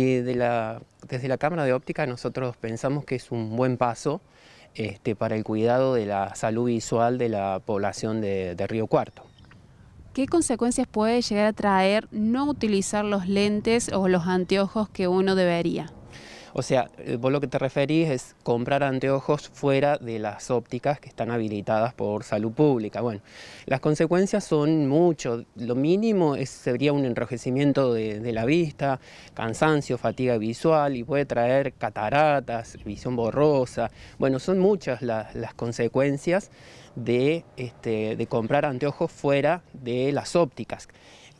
Eh, desde la cámara de óptica nosotros pensamos que es un buen paso este, para el cuidado de la salud visual de la población de, Río Cuarto. ¿Qué consecuencias puede llegar a traer no utilizar los lentes o los anteojos que uno debería? O sea, eh, vos lo que te referís es comprar anteojos fuera de las ópticas que están habilitadas por salud pública. Bueno, las consecuencias son mucho. Lo mínimo es, sería un enrojecimiento de, la vista, cansancio, fatiga visual y puede traer cataratas, visión borrosa. Bueno, son muchas las consecuencias de, este, de comprar anteojos fuera de las ópticas.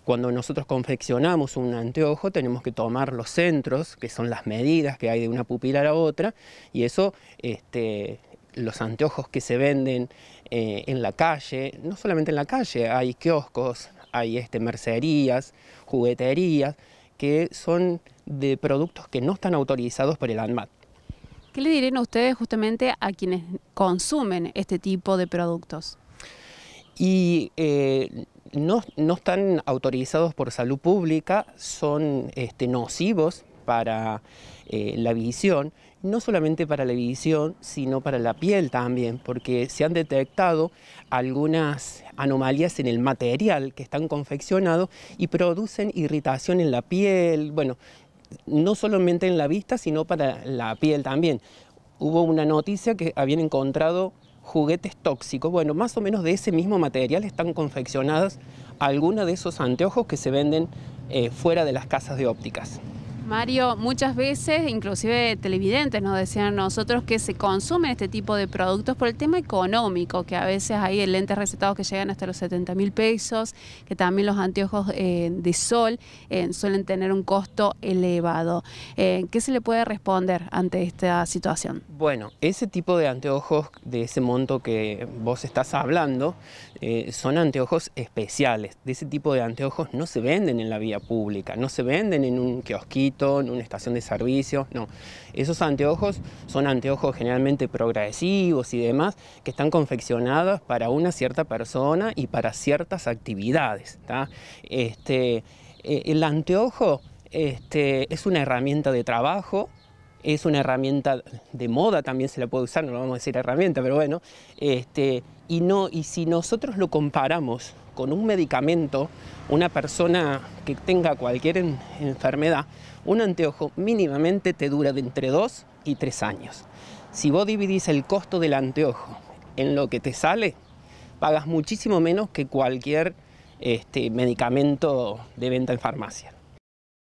Cuando nosotros confeccionamos un anteojo tenemos que tomar los centros, que son las medidas que hay de una pupila a la otra, y eso este, los anteojos que se venden eh, en la calle, no solamente en la calle, hay kioscos, hay este, mercerías, jugueterías, que son de productos que no están autorizados por el ANMAT. ¿Qué le dirían a ustedes justamente a quienes consumen este tipo de productos? Y eh, no, no están autorizados por salud pública, son este, nocivos para eh, la visión, no solamente para la visión, sino para la piel también, porque se han detectado algunas anomalías en el material que están confeccionados y producen irritación en la piel, bueno, no solamente en la vista, sino para la piel también. Hubo una noticia que habían encontrado juguetes tóxicos. Bueno, más o menos de ese mismo material están confeccionadas algunas de esos anteojos que se venden eh, fuera de las casas de ópticas. Mario, muchas veces, inclusive televidentes nos decían nosotros que se consumen este tipo de productos por el tema económico, que a veces hay lentes recetados que llegan hasta los 70 mil pesos, que también los anteojos eh, de sol eh, suelen tener un costo elevado. Eh, ¿Qué se le puede responder ante esta situación? Bueno, ese tipo de anteojos de ese monto que vos estás hablando son anteojos especiales. De ese tipo de anteojos no se venden en la vía pública, no se venden en un kiosquito una estación de servicio, no. Esos anteojos son anteojos generalmente progresivos y demás que están confeccionados para una cierta persona y para ciertas actividades. Este, eh, el anteojo este, es una herramienta de trabajo, es una herramienta de moda, también se la puede usar, no vamos a decir herramienta, pero bueno. Este, y, no, y si nosotros lo comparamos con un medicamento, una persona que tenga cualquier enfermedad, un anteojo mínimamente te dura de entre 2 y 3 años. Si vos dividís el costo del anteojo en lo que te sale, pagas muchísimo menos que cualquier este, medicamento de venta en farmacia.